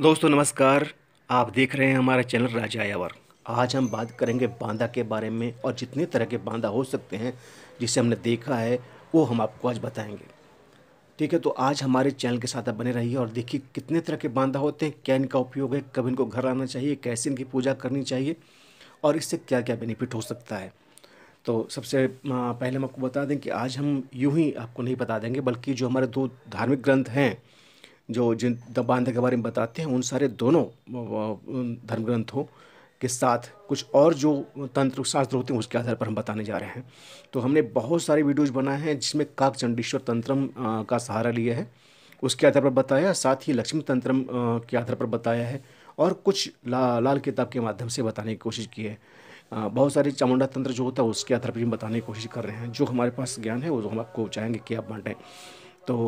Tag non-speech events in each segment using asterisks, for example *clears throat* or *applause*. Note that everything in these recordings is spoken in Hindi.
दोस्तों नमस्कार आप देख रहे हैं हमारा चैनल राजा यावर आज हम बात करेंगे बांदा के बारे में और जितने तरह के बांदा हो सकते हैं जिसे हमने देखा है वो हम आपको आज बताएंगे ठीक है तो आज हमारे चैनल के साथ आप बने रहिए और देखिए कितने तरह के बांदा होते हैं क्या इनका उपयोग है कब इनको घर आना चाहिए कैसे इनकी पूजा करनी चाहिए और इससे क्या क्या बेनिफिट हो सकता है तो सबसे पहले हम आपको बता दें कि आज हम यूँ ही आपको नहीं बता देंगे बल्कि जो हमारे दो धार्मिक ग्रंथ हैं जो जिन दबांधे के बारे में बताते हैं उन सारे दोनों धर्म ग्रंथों के साथ कुछ और जो तंत्र शास्त्र होते हैं उसके आधार पर हम बताने जा रहे हैं तो हमने बहुत सारे वीडियोज बनाए हैं जिसमें काक चंडीश्वर तंत्रम का सहारा लिया है उसके आधार पर बताया साथ ही लक्ष्मी तंत्रम के आधार पर बताया है और कुछ ला, लाल किताब के माध्यम से बताने की कोशिश की है बहुत सारे चामुंडा तंत्र जो होता है उसके आधार पर हम बताने की कोशिश कर रहे हैं जो हमारे पास ज्ञान है वो हम आपको चाहेंगे कि आप बांटें तो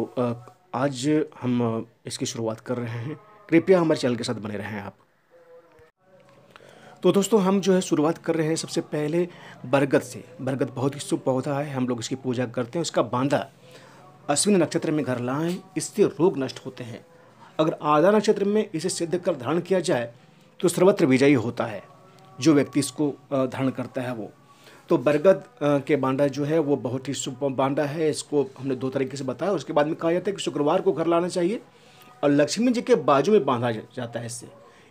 आज हम इसकी शुरुआत कर रहे हैं कृपया हमारे चैनल के साथ बने रहें आप तो दोस्तों हम जो है शुरुआत कर रहे हैं सबसे पहले बरगद से बरगद बहुत ही शुभ पौधा है हम लोग इसकी पूजा करते हैं उसका बांधा अश्विन नक्षत्र में घर लाएं इससे रोग नष्ट होते हैं अगर आधा नक्षत्र में इसे सिद्ध कर धारण किया जाए तो सर्वत्र विजयी होता है जो व्यक्ति इसको धारण करता है वो तो बरगद के बांडा जो है वो बहुत ही शुभ बांडा है इसको हमने दो तरीके से बताया उसके बाद में कहा जाता है कि शुक्रवार को घर लाना चाहिए और लक्ष्मी जी के बाजू में बांधा जाता है इससे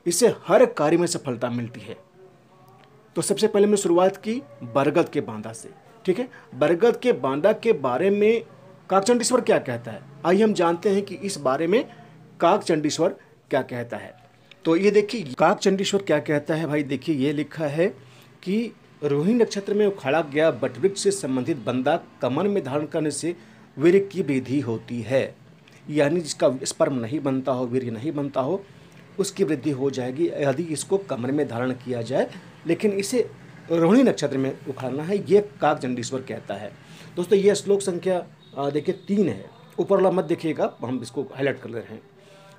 इससे हर कार्य में सफलता मिलती है तो सबसे पहले मैंने शुरुआत की बरगद के बांधा से ठीक है बरगद के बांधा के बारे में काकचंडीश्वर क्या कहता है आइए हम जानते हैं कि इस बारे में काकचंडीश्वर क्या कहता है तो ये देखिए काकचंडीश्वर क्या कहता है भाई देखिए ये लिखा है कि रोहिणी नक्षत्र में उखाड़ा गया बटवृक्ष से संबंधित बंदा कमर में धारण करने से वीर की वृद्धि होती है यानी जिसका स्पर्म नहीं बनता हो वीर नहीं बनता हो उसकी वृद्धि हो जाएगी यदि इसको कमर में धारण किया जाए लेकिन इसे रोहिणी नक्षत्र में उखाड़ना है ये काक चंडीश्वर कहता है दोस्तों ये श्लोक संख्या देखिए तीन है ऊपर वाला मत देखिएगा हम इसको हाईलाइट कर रहे हैं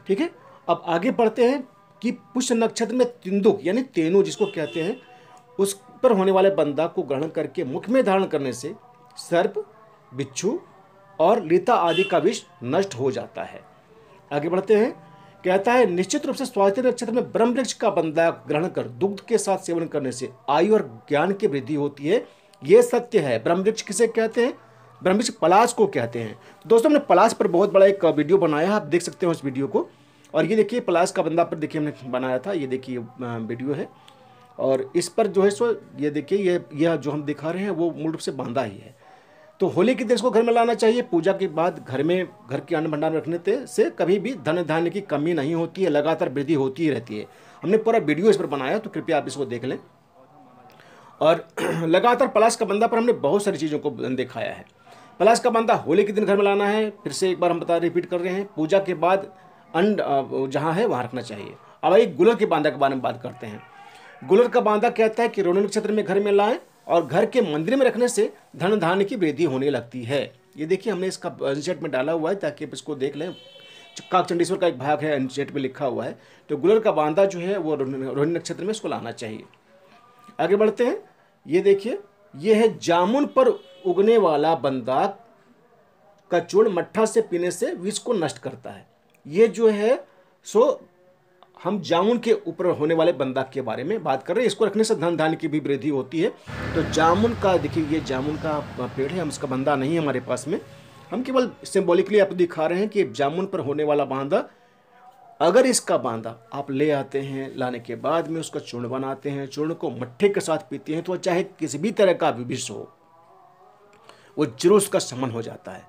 ठीक है अब आगे बढ़ते हैं कि पुष्य नक्षत्र में तिंदुक यानी तेनु जिसको कहते हैं उस पर होने वाले बंदा को ग्रहण करके मुख में धारण करने से सर्प बिच्छू और लीता आदि का विष नष्ट हो जाता है आगे बढ़ते हैं कहता है निश्चित रूप से स्वास्थ्य नक्षत्र में ब्रह्म वृक्ष का बंदा ग्रहण कर दुग्ध के साथ सेवन करने से आयु और ज्ञान की वृद्धि होती है यह सत्य है ब्रह्म वृक्ष किसे कहते हैं ब्रह्म वृक्ष पलाश को कहते हैं दोस्तों हमने पलाश पर बहुत बड़ा एक वीडियो बनाया है आप देख सकते हो इस वीडियो को और ये देखिए पलाश का बंदा पर देखिए हमने बनाया था ये देखिए वीडियो है और इस पर जो है सो ये देखिए ये यह जो हम दिखा रहे हैं वो मूल रूप से बांधा ही है तो होली के दिन इसको घर में लाना चाहिए पूजा के बाद घर में घर के अन्न भंडार में रखने से कभी भी धन धान्य की कमी नहीं होती है लगातार वृद्धि होती ही रहती है हमने पूरा वीडियो इस पर बनाया तो कृपया आप इसको देख लें और *clears throat* लगातार पलाश का बंदा पर हमने बहुत सारी चीज़ों को दिखाया है पलाश का बंदा होली के दिन घर में लाना है फिर से एक बार हम बता रिपीट कर रहे हैं पूजा के बाद अंड जहाँ है वहाँ रखना चाहिए अब एक गुलर के बांधा के बारे में बात करते हैं गुलर का बांधा कहता है कि रौनक क्षेत्र में घर में लाएं और घर के मंदिर में रखने से धन धान्य की वृद्धि होने लगती है ये देखिए हमने इसका अंशेट में डाला हुआ है ताकि आप इसको देख लें काकचंडेश्वर का एक भाग है अंशेट में लिखा हुआ है तो गुलर का बांधा जो है वो रोहिणी नक्षत्र में इसको लाना चाहिए आगे बढ़ते हैं ये देखिए ये है जामुन पर उगने वाला बंदा का चूर्ण मट्ठा से पीने से विष को नष्ट करता है ये जो है सो हम जामुन के ऊपर होने वाले बंदा के बारे में बात कर रहे हैं इसको रखने से धन धान की भी वृद्धि होती है तो जामुन का देखिए ये जामुन का पेड़ है हम इसका बंदा नहीं है हमारे पास में हम केवल सिम्बोलिकली आप दिखा रहे हैं कि जामुन पर होने वाला बांदा अगर इसका बांदा आप ले आते हैं लाने के बाद में उसका चूर्ण बनाते हैं चूर्ण को मट्ठे के साथ पीते हैं तो चाहे किसी भी तरह का विभिष हो वो जरूर उसका समन हो जाता है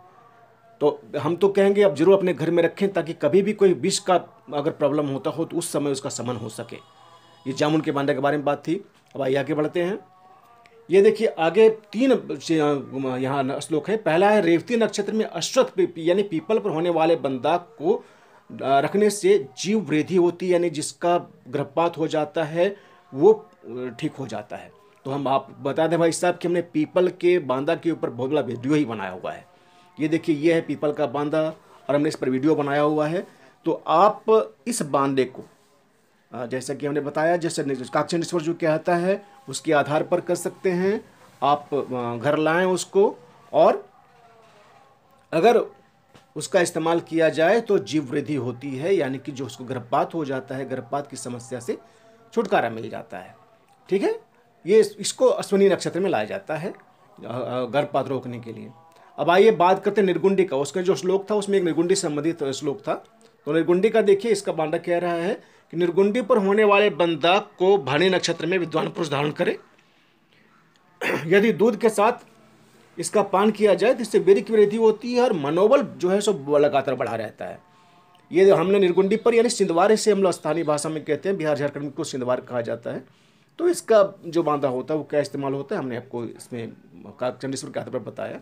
तो हम तो कहेंगे आप जरूर अपने घर में रखें ताकि कभी भी कोई विष का अगर प्रॉब्लम होता हो तो उस समय उसका समन हो सके ये जामुन के बांडे के बारे में बात थी अब आइए आगे बढ़ते हैं ये देखिए आगे तीन यहाँ श्लोक है पहला है रेवती नक्षत्र में अश्वत्थ यानी पीपल पर होने वाले बंदा को रखने से जीव वृद्धि होती है यानी जिसका गर्भपात हो जाता है वो ठीक हो जाता है तो हम आप बता दें भाई साहब कि हमने पीपल के बांदा के ऊपर बहुत बड़ा वीडियो ही बनाया हुआ है ये देखिए ये है पीपल का बांधा और हमने इस पर वीडियो बनाया हुआ है तो आप इस बांधे को जैसा कि हमने बताया जैसे काक्ष जो कहता है उसके आधार पर कर सकते हैं आप घर लाएं उसको और अगर उसका इस्तेमाल किया जाए तो जीव वृद्धि होती है यानी कि जो उसको गर्भपात हो जाता है गर्भपात की समस्या से छुटकारा मिल जाता है ठीक है ये इसको अश्विनी नक्षत्र में लाया जाता है गर्भपात रोकने के लिए अब आइए बात करते हैं निर्गुंडी का उसका जो श्लोक था उसमें एक निर्गुंडी संबंधित श्लोक था तो निर्गुंडी का देखिए इसका बांडा कह रहा है कि निर्गुंडी पर होने वाले बंदा को भानी नक्षत्र में विद्वान पुरुष धारण करे *clears throat* यदि दूध के साथ इसका पान किया जाए तो इससे वीर की वृद्धि होती है और मनोबल जो है सो लगातार बढ़ा रहता है ये हमने निर्गुंडी पर यानी सिंधवार से हम लोग स्थानीय भाषा में कहते हैं बिहार झारखंड को सिंधवार कहा जाता है तो इसका जो बांधा होता है वो क्या इस्तेमाल होता है हमने आपको इसमें चंडेश्वर के आधार पर बताया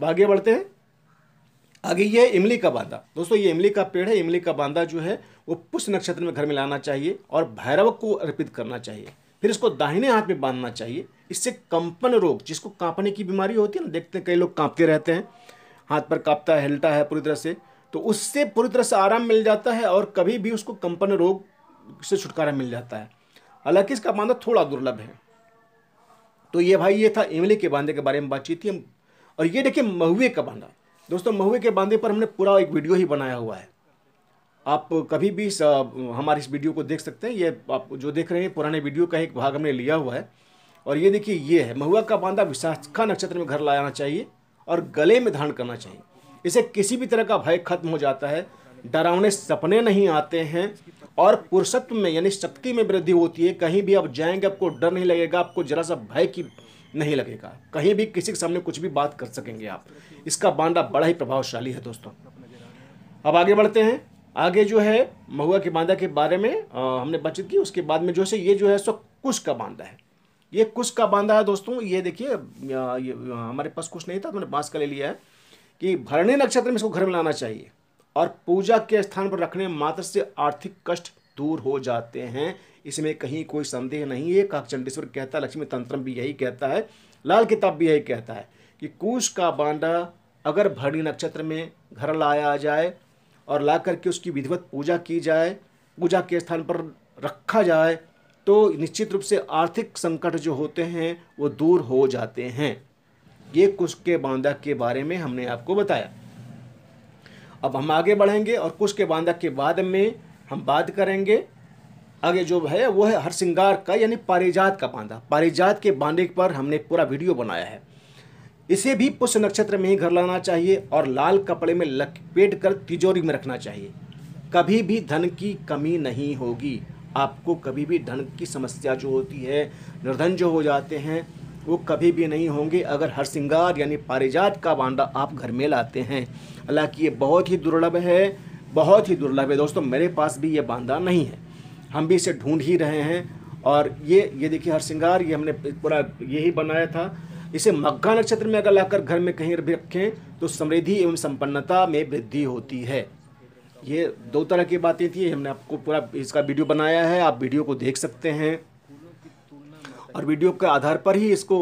भागे बढ़ते हैं आगे ये इमली का बांधा दोस्तों ये इमली का पेड़ है इमली का बांधा जो है वो पुष्य नक्षत्र में घर में लाना चाहिए और भैरव को अर्पित करना चाहिए फिर इसको दाहिने हाथ में बांधना चाहिए इससे कंपन रोग जिसको कांपने की बीमारी होती है ना देखते हैं कई लोग कांपते रहते हैं हाथ पर कांपता है हिलता है पूरी तरह से तो उससे पूरी तरह से आराम मिल जाता है और कभी भी उसको कंपन रोग से छुटकारा मिल जाता है हालांकि इसका बांधा थोड़ा दुर्लभ है तो ये भाई ये था इमली के बांधे के बारे में बातचीत थी हम और ये देखिए महुए का बांधा दोस्तों महुए के बांधे पर हमने पूरा एक वीडियो ही बनाया हुआ है आप कभी भी हमारे इस वीडियो को देख सकते हैं ये आप जो देख रहे हैं पुराने वीडियो का एक भाग हमने लिया हुआ है और ये देखिए ये है महुआ का बांधा विशाखा नक्षत्र में घर लाना चाहिए और गले में धारण करना चाहिए इसे किसी भी तरह का भय खत्म हो जाता है डरावने सपने नहीं आते हैं और पुरुषत्व में यानी शक्ति में वृद्धि होती है कहीं भी आप जाएंगे आपको डर नहीं लगेगा आपको जरा सा भय की नहीं लगेगा कहीं भी किसी के सामने कुछ भी बात कर सकेंगे आप इसका बांडा बड़ा ही प्रभावशाली है दोस्तों अब आगे बढ़ते हैं आगे जो है महुआ के बांदा के बारे में आ, हमने बातचीत की उसके बाद में जो है ये जो है सो कुश का बांदा है ये कुश का बांधा है दोस्तों ये देखिए हमारे पास कुछ नहीं था तो मैंने बांस का ले लिया है कि भरणी नक्षत्र में इसको घर में लाना चाहिए और पूजा के स्थान पर रखने मात्र से आर्थिक कष्ट दूर हो जाते हैं इसमें कहीं कोई संदेह नहीं है काक चंडेश्वर कहता है लक्ष्मी तंत्रम भी यही कहता है लाल किताब भी यही कहता है कि कूश का बांडा अगर भरणी नक्षत्र में घर लाया जाए और ला करके उसकी विधिवत पूजा की जाए पूजा के स्थान पर रखा जाए तो निश्चित रूप से आर्थिक संकट जो होते हैं वो दूर हो जाते हैं ये कुश के बांदा के बारे में हमने आपको बताया अब हम आगे बढ़ेंगे और कुश के बांदा के बाद में हम बात करेंगे आगे जो है वो है हर श्रृंगार का यानी पारिजात का बांधा पारिजात के बांधे पर हमने पूरा वीडियो बनाया है इसे भी पुष्य नक्षत्र में ही घर लाना चाहिए और लाल कपड़े में लपेट कर तिजोरी में रखना चाहिए कभी भी धन की कमी नहीं होगी आपको कभी भी धन की समस्या जो होती है निर्धन जो हो जाते हैं वो कभी भी नहीं होंगे अगर हर श्रृंगार यानी पारिजात का बांडा आप घर में लाते हैं हालांकि ये बहुत ही दुर्लभ है बहुत ही दुर्लभ है दोस्तों मेरे पास भी ये बांधा नहीं है हम भी इसे ढूंढ ही रहे हैं और ये ये देखिए हर श्रृंगार ये हमने पूरा यही बनाया था इसे मक्का नक्षत्र में अगर लाकर घर में कहीं रखें तो समृद्धि एवं संपन्नता में वृद्धि होती है ये दो तरह की बातें थी हमने आपको पूरा इसका वीडियो बनाया है आप वीडियो को देख सकते हैं और वीडियो के आधार पर ही इसको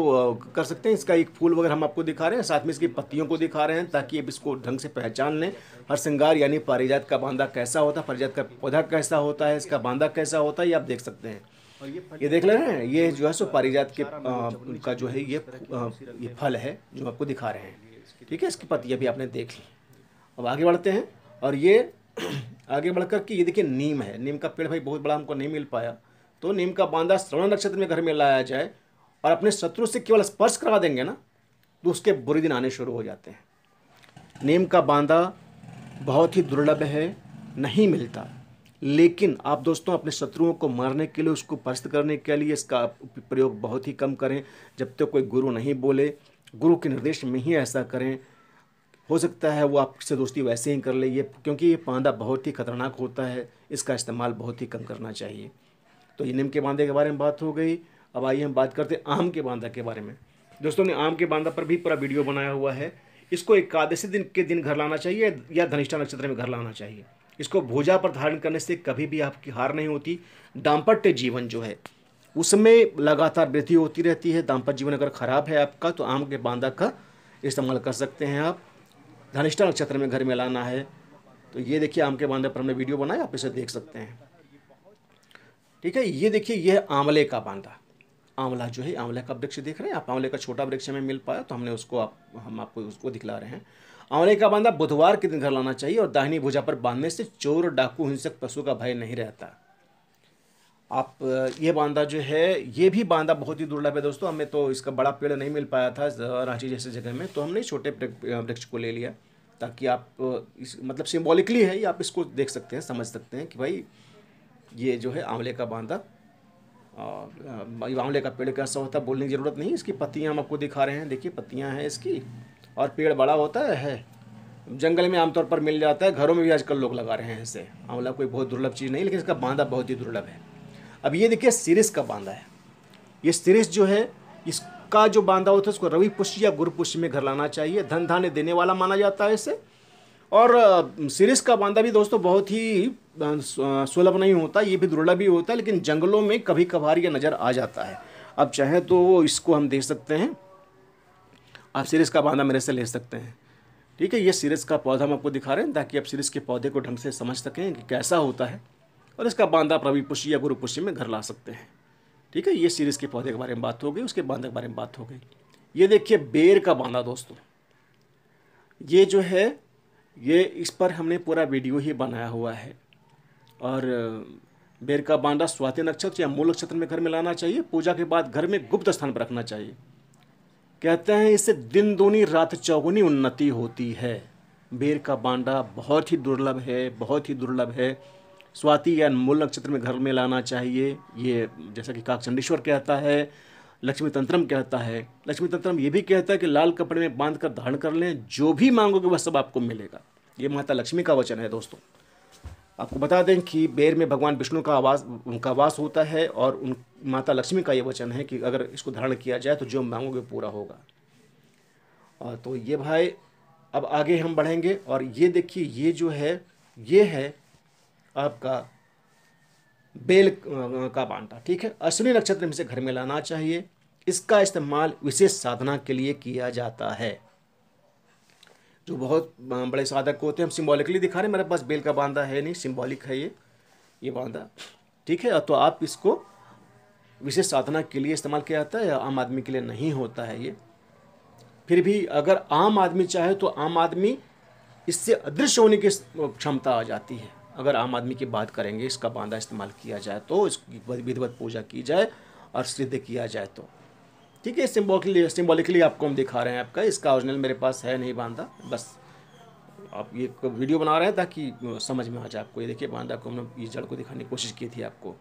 कर सकते हैं इसका एक फूल वगैरह हम आपको दिखा रहे हैं साथ में इसकी पत्तियों को दिखा रहे हैं ताकि अब इसको ढंग से पहचान लें हर श्रृंगार यानी पारिजात का बांधा कैसा होता है पारिजात का पौधा कैसा होता है इसका बांधा कैसा होता है ये आप देख सकते हैं ये देख ले रहे हैं ये जो है सो पारिजात के का जो है ये ये फल है जो आपको दिखा रहे हैं ठीक है इसकी पत्तियाँ भी आपने देख ली अब आगे बढ़ते हैं और ये *clears throat* आगे बढ़कर कि ये देखिए नीम है नीम का पेड़ भाई बहुत बड़ा हमको नहीं मिल पाया तो नीम का बांधा श्रवण नक्षत्र में घर में लाया जाए और अपने शत्रु से केवल स्पर्श करवा देंगे ना तो उसके बुरे दिन आने शुरू हो जाते हैं नीम का बांधा बहुत ही दुर्लभ है नहीं मिलता लेकिन आप दोस्तों अपने शत्रुओं को मारने के लिए उसको परस्त करने के लिए इसका प्रयोग बहुत ही कम करें जब तक तो कोई गुरु नहीं बोले गुरु के निर्देश में ही ऐसा करें हो सकता है वो आपसे दोस्ती वैसे ही कर ले ये क्योंकि ये पांदा बहुत ही खतरनाक होता है इसका इस्तेमाल बहुत ही कम करना चाहिए तो ये नीम के बांधे के बारे में बात हो गई अब आइए हम बात करते हैं आम के बांधा के बारे में दोस्तों ने आम के बांधा पर भी पूरा वीडियो बनाया हुआ है इसको एकादशी दिन के दिन घर लाना चाहिए या धनिष्ठा नक्षत्र में घर लाना चाहिए इसको भोजा पर धारण करने से कभी भी आपकी हार नहीं होती दाम्पत्य जीवन जो है उसमें लगातार वृद्धि होती रहती है दाम्पत्य जीवन अगर खराब है आपका तो आम के बांधा का इस्तेमाल कर सकते हैं आप धनिष्ठा नक्षत्र में घर में लाना है तो ये देखिए आम के बांधे पर हमने वीडियो बनाया आप इसे देख सकते हैं ठीक है ये देखिए ये आंवले का बांधा आंवला जो है आंवले का वृक्ष देख रहे हैं आप आंवले का छोटा वृक्ष हमें मिल पाया तो हमने उसको आप हम आपको उसको दिखला रहे हैं आंवले का बांधा बुधवार के दिन घर लाना चाहिए और दाहिनी भुजा पर बांधने से चोर डाकू हिंसक पशु का भय नहीं रहता आप ये बांधा जो है ये भी बांधा बहुत ही दुर्लभ है दोस्तों हमें तो इसका बड़ा पेड़ नहीं मिल पाया था रांची जैसे जगह में तो हमने छोटे वृक्ष को ले लिया ताकि आप इस मतलब सिम्बॉलिकली है आप इसको देख सकते हैं समझ सकते हैं कि भाई ये जो है आंवले का बांधा और आंवले का पेड़ कैसा होता है बोलने की ज़रूरत नहीं इसकी पत्तियाँ हम आपको दिखा रहे हैं देखिए पत्तियाँ हैं इसकी और पेड़ बड़ा होता है जंगल में आमतौर पर मिल जाता है घरों में भी आजकल लोग लगा रहे हैं इसे आंवला कोई बहुत दुर्लभ चीज़ नहीं लेकिन इसका बांधा बहुत ही दुर्लभ है अब ये देखिए सिरिस का बांधा है ये सिरिस जो है इसका जो बांधा होता है उसको रवि पुष्य या गुरु पुष्य में घर लाना चाहिए धन धान्य देने वाला माना जाता है इसे और सिरिस का बांधा भी दोस्तों बहुत ही सुलभ नहीं होता ये भी दुर्लभ ही होता है लेकिन जंगलों में कभी कभार ये नज़र आ जाता है अब चाहे तो इसको हम देख सकते हैं आप सीरीज़ का बांधा मेरे से ले सकते हैं ठीक है ये सीरीज़ का पौधा हम आपको दिखा रहे हैं ताकि आप सीरीज़ के पौधे को ढंग से समझ सकें कि कैसा होता है और इसका बांधा रवि पुष्य या गुरु पुष्य में घर ला सकते हैं ठीक है ये सीरीज़ के पौधे के बारे में बात हो गई उसके बांधा के बारे में बात हो गई ये देखिए बेर का बांधा दोस्तों ये जो है ये इस पर हमने पूरा वीडियो ही बनाया हुआ है और बेर का बांडा स्वाति नक्षत्र या मूल नक्षत्र में घर में लाना चाहिए पूजा के बाद घर में गुप्त स्थान पर रखना चाहिए कहते हैं इससे दिन दूनी रात चौगुनी उन्नति होती है बेर का बांडा बहुत ही दुर्लभ है बहुत ही दुर्लभ है स्वाति या मूल नक्षत्र में घर में लाना चाहिए ये जैसा कि काकचंडेश्वर कहता है लक्ष्मी तंत्रम कहता है लक्ष्मी तंत्रम ये भी कहता है कि लाल कपड़े में बांध कर धारण कर लें जो भी मांगोगे वह सब आपको मिलेगा ये माता लक्ष्मी का वचन है दोस्तों आपको बता दें कि बेर में भगवान विष्णु का आवास उनका वास होता है और उन माता लक्ष्मी का ये वचन है कि अगर इसको धारण किया जाए तो जो मांगोगे पूरा होगा और तो ये भाई अब आगे हम बढ़ेंगे और ये देखिए ये जो है ये है आपका बेल का बांटा ठीक है अश्विनी नक्षत्र में से घर में लाना चाहिए इसका इस्तेमाल विशेष साधना के लिए किया जाता है जो बहुत हाँ, बड़े साधक होते हैं हम सिम्बॉलिकली दिखा रहे हैं मेरे पास बेल का बांधा है नहीं सिम्बॉलिक है ये ये बांधा ठीक है तो आप इसको विशेष साधना के लिए इस्तेमाल किया जाता है या आम आदमी के लिए नहीं होता है ये फिर भी अगर आम आदमी चाहे तो आम आदमी इससे अदृश्य होने की क्षमता आ जाती है अगर आम आदमी की बात करेंगे इसका बांधा इस्तेमाल किया जाए तो इसकी विधिवत पूजा की जाए और सिद्ध किया जाए तो ठीक है सिम्बॉलिकली सिम्बॉलिकली आपको हम दिखा रहे हैं आपका इसका ओरिजिनल मेरे पास है नहीं बांधा बस आप ये वीडियो बना रहे हैं ताकि समझ में आ जाए आपको ये देखिए बांधा को हमने इस जड़ को दिखाने की कोशिश की थी आपको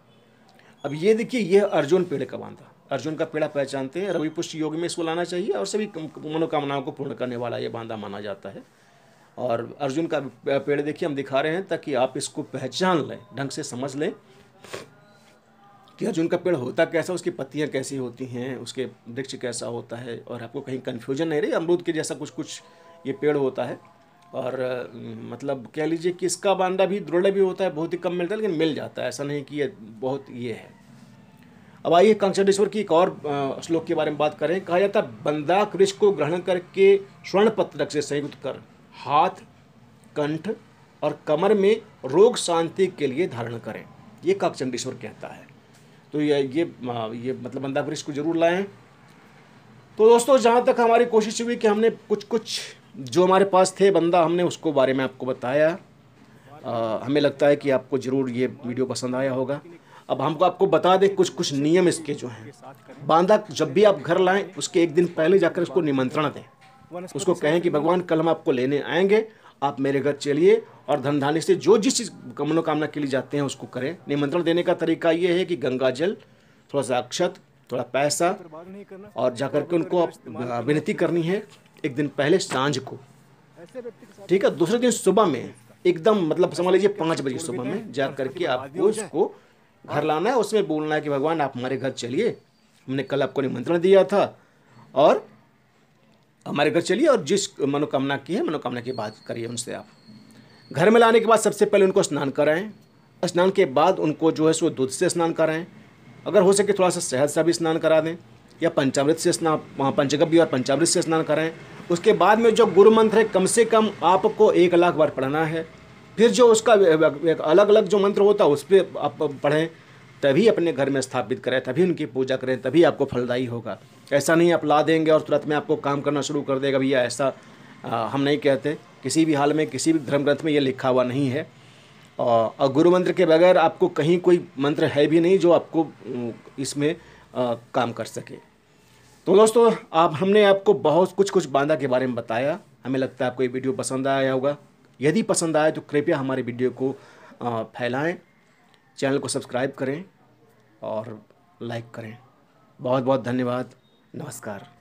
अब ये देखिए ये अर्जुन पेड़ का बांधा अर्जुन का पेड़ा पहचानते हैं रवि पुष्ट योग में इसको लाना चाहिए और सभी मनोकामनाओं को पूर्ण करने वाला ये बांधा माना जाता है और अर्जुन का पेड़ देखिए हम दिखा रहे हैं ताकि आप इसको पहचान लें ढंग से समझ लें कि अर्जुन का पेड़ होता कैसा उसकी पत्तियाँ कैसी होती हैं उसके वृक्ष कैसा होता है और आपको कहीं कन्फ्यूजन नहीं रही अमरूद के जैसा कुछ कुछ ये पेड़ होता है और मतलब कह लीजिए कि इसका बांदा भी दृढ़ भी होता है बहुत ही कम मिलता है लेकिन मिल जाता है ऐसा नहीं कि ये बहुत ये है अब आइए कंसडेश्वर की एक और श्लोक के बारे में बात करें कहा जाता है बंदा कृष्ण को ग्रहण करके स्वर्ण पत्रक से संयुक्त कर हाथ कंठ और कमर में रोग शांति के लिए धारण करें ये काकचंडेश्वर कहता है तो ये ये ये मतलब बंदा फिर इसको ज़रूर लाएं तो दोस्तों जहाँ तक हमारी कोशिश हुई कि हमने कुछ कुछ जो हमारे पास थे बंदा हमने उसको बारे में आपको बताया आ, हमें लगता है कि आपको ज़रूर ये वीडियो पसंद आया होगा अब हमको आपको बता दें कुछ कुछ नियम इसके जो हैं बांदा जब भी आप घर लाएं उसके एक दिन पहले जाकर उसको निमंत्रण दें उसको कहें कि भगवान कल हम आपको लेने आएंगे आप मेरे घर चलिए और धनधानी से जो जिस चीज़ मनोकामना के लिए जाते हैं उसको करें निमंत्रण देने का तरीका ये है कि गंगा जल थोड़ा सा अक्षत थोड़ा पैसा और जाकर के उनको विनती करनी है एक दिन पहले सांझ को ठीक है दूसरे दिन सुबह में एकदम मतलब समझ लीजिए पाँच बजे सुबह में जा करके आपको उसको घर लाना है उसमें बोलना है कि भगवान आप हमारे घर चलिए हमने कल आपको निमंत्रण दिया था और हमारे घर चलिए और जिस मनोकामना की है मनोकामना की बात करिए उनसे आप घर में लाने के बाद सबसे पहले उनको स्नान कराएं स्नान के बाद उनको जो है सो दूध से स्नान कराएं अगर हो सके थोड़ा सा शहद सा भी स्नान करा दें या पंचामृत से स्नान वहाँ पंचगव्य और पंचामृत से स्नान कराएं उसके बाद में जो गुरु मंत्र है कम से कम आपको एक लाख बार पढ़ना है फिर जो उसका अलग अलग जो मंत्र होता है उस पर आप पढ़ें तभी अपने घर में स्थापित करें तभी उनकी पूजा करें तभी आपको फलदायी होगा ऐसा नहीं आप ला देंगे और तुरंत में आपको काम करना शुरू कर देगा भैया ऐसा आ, हम नहीं कहते किसी भी हाल में किसी भी धर्म ग्रंथ में ये लिखा हुआ नहीं है और गुरु मंत्र के बगैर आपको कहीं कोई मंत्र है भी नहीं जो आपको इसमें काम कर सके तो दोस्तों आप हमने आपको बहुत कुछ कुछ बांधा के बारे में बताया हमें लगता है आपको ये वीडियो पसंद आया होगा यदि पसंद आए तो कृपया हमारे वीडियो को फैलाएं चैनल को सब्सक्राइब करें और लाइक करें बहुत बहुत धन्यवाद नमस्कार